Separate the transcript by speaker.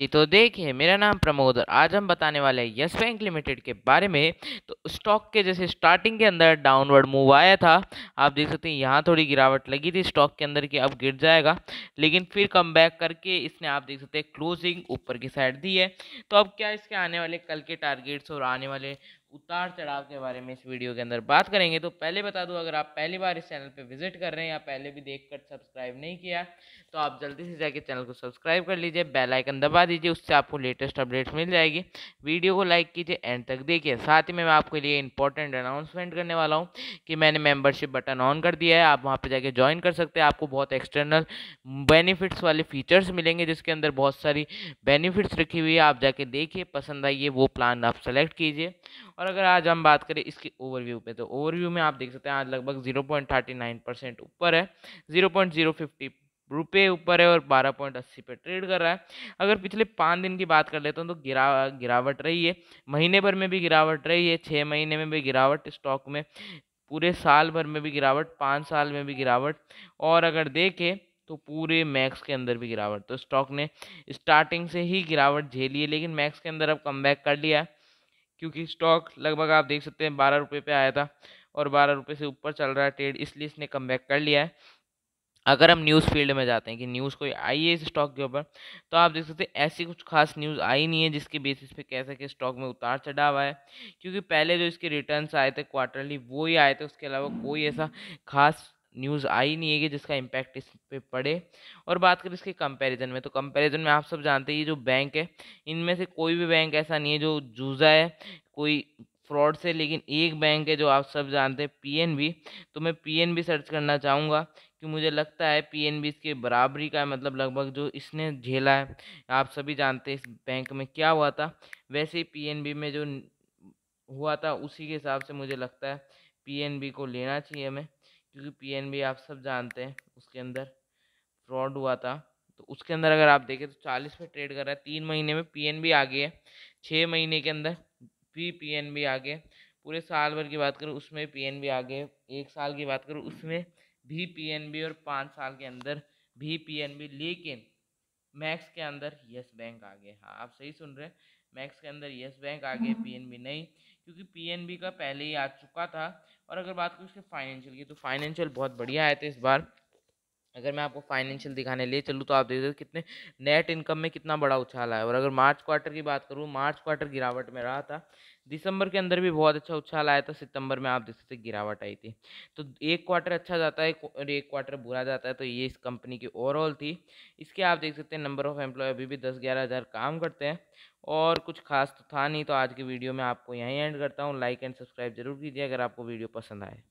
Speaker 1: जी तो देखिए मेरा नाम प्रमोद और आज हम बताने वाले हैं यस बैंक लिमिटेड के बारे में तो स्टॉक के जैसे स्टार्टिंग के अंदर डाउनवर्ड मूव आया था आप देख सकते हैं यहाँ थोड़ी गिरावट लगी थी स्टॉक के अंदर कि अब गिर जाएगा लेकिन फिर कम बैक करके इसने आप देख सकते हैं क्लोजिंग ऊपर की साइड दी है तो अब क्या इसके आने वाले कल के टारगेट्स और आने वाले उतार चढ़ाव के बारे में इस वीडियो के अंदर बात करेंगे तो पहले बता दूं अगर आप पहली बार इस चैनल पर विजिट कर रहे हैं या पहले भी देखकर सब्सक्राइब नहीं किया तो आप जल्दी से जाके चैनल को सब्सक्राइब कर लीजिए बेल आइकन दबा दीजिए उससे आपको लेटेस्ट अपडेट्स मिल जाएगी वीडियो को लाइक कीजिए एंड तक देखिए साथ ही मैं आपके लिए इंपॉर्टेंट अनाउंसमेंट करने वाला हूँ कि मैंने मेम्बरशिप बटन ऑन कर दिया है आप वहाँ पर जाके ज्वाइन कर सकते हैं आपको बहुत एक्सटर्नल बेनिफिट्स वाले फीचर्स मिलेंगे जिसके अंदर बहुत सारी बेनिफिट्स रखी हुई है आप जाके देखिए पसंद आइए वो प्लान आप सेलेक्ट कीजिए और अगर आज हम बात करें इसकी ओवरव्यू पे तो ओवरव्यू में आप देख सकते हैं आज लगभग zero point thirty nine percent ऊपर है जीरो पॉइंट जीरो फिफ्टी रुपये ऊपर है और बारह पॉइंट अस्सी पे ट्रेड कर रहा है अगर पिछले पाँच दिन की बात कर लेता हूँ तो गिरा गिरावट रही है महीने भर में भी गिरावट रही है छः महीने में भी गिरावट स्टॉक में पूरे साल भर में भी गिरावट पाँच साल में भी गिरावट और अगर देखें तो पूरे मैक्स के अंदर भी गिरावट तो स्टॉक ने स्टार्टिंग से ही गिरावट झेली है लेकिन मैक्स के अंदर अब कम कर लिया है क्योंकि स्टॉक लगभग आप देख सकते हैं बारह रुपये पर आया था और बारह रुपये से ऊपर चल रहा है ट्रेड इसलिए इसने कम कर लिया है अगर हम न्यूज़ फील्ड में जाते हैं कि न्यूज़ कोई आई है इस स्टॉक के ऊपर तो आप देख सकते हैं ऐसी कुछ खास न्यूज़ आई नहीं है जिसके बेसिस पे कह सके स्टॉक में उतार चढ़ाव है क्योंकि पहले जो इसके रिटर्न्स आए थे क्वार्टरली वो ही आए थे उसके अलावा कोई ऐसा खास न्यूज़ आई नहीं है कि जिसका इम्पैक्ट इस पे पड़े और बात करें इसके कंपैरिजन में तो कंपैरिजन में आप सब जानते हैं ये जो बैंक है इनमें से कोई भी बैंक ऐसा नहीं है जो जूझा है कोई फ्रॉड से लेकिन एक बैंक है जो आप सब जानते हैं पीएनबी तो मैं पीएनबी सर्च करना चाहूँगा कि मुझे लगता है पीएनबी इसके बराबरी का मतलब लगभग जो इसने झेला है आप सभी जानते हैं इस बैंक में क्या हुआ था वैसे ही पीएनबी में जो हुआ था उसी के हिसाब से मुझे लगता है पी को लेना चाहिए हमें क्योंकि पीएनबी आप सब जानते हैं उसके अंदर फ्रॉड हुआ था तो उसके अंदर अगर आप देखें तो चालीस पे ट्रेड कर रहा है तीन महीने में पीएनबी आ गई है छः महीने के अंदर भी पीएनबी आ गए पूरे साल भर की बात करूँ उसमें पीएनबी आ गए एक साल की बात करूँ उसमें भी पीएनबी और पाँच साल के अंदर भी पीएनबी लेकिन मैक्स के अंदर यस बैंक आ गए हाँ आप सही सुन रहे हैं मैक्स के अंदर येस बैंक आ गया पीएनबी नहीं क्योंकि पीएनबी का पहले ही आ चुका था और अगर बात करूँ उसके फाइनेंशियल की तो फाइनेंशियल बहुत बढ़िया आए थे इस बार अगर मैं आपको फाइनेंशियल दिखाने ले चलूँ तो आप देख सकते कितने नेट इनकम में कितना बड़ा उछाल है और अगर मार्च क्वार्टर की बात करूँ मार्च क्वार्टर गिरावट में रहा था दिसंबर के अंदर भी बहुत अच्छा उछाल आया था सितंबर में आप देख सकते गिरावट आई थी तो एक क्वार्टर अच्छा जाता है और एक क्वार्टर बुरा जाता है तो ये इस कंपनी की ओवरऑल थी इसके आप देख सकते हैं नंबर ऑफ़ एम्प्लॉय अभी भी दस ग्यारह हज़ार काम करते हैं और कुछ खास तो था नहीं तो आज की वीडियो में आपको यहीं एंड करता हूँ लाइक एंड सब्सक्राइब जरूर कीजिए अगर आपको वीडियो पसंद आए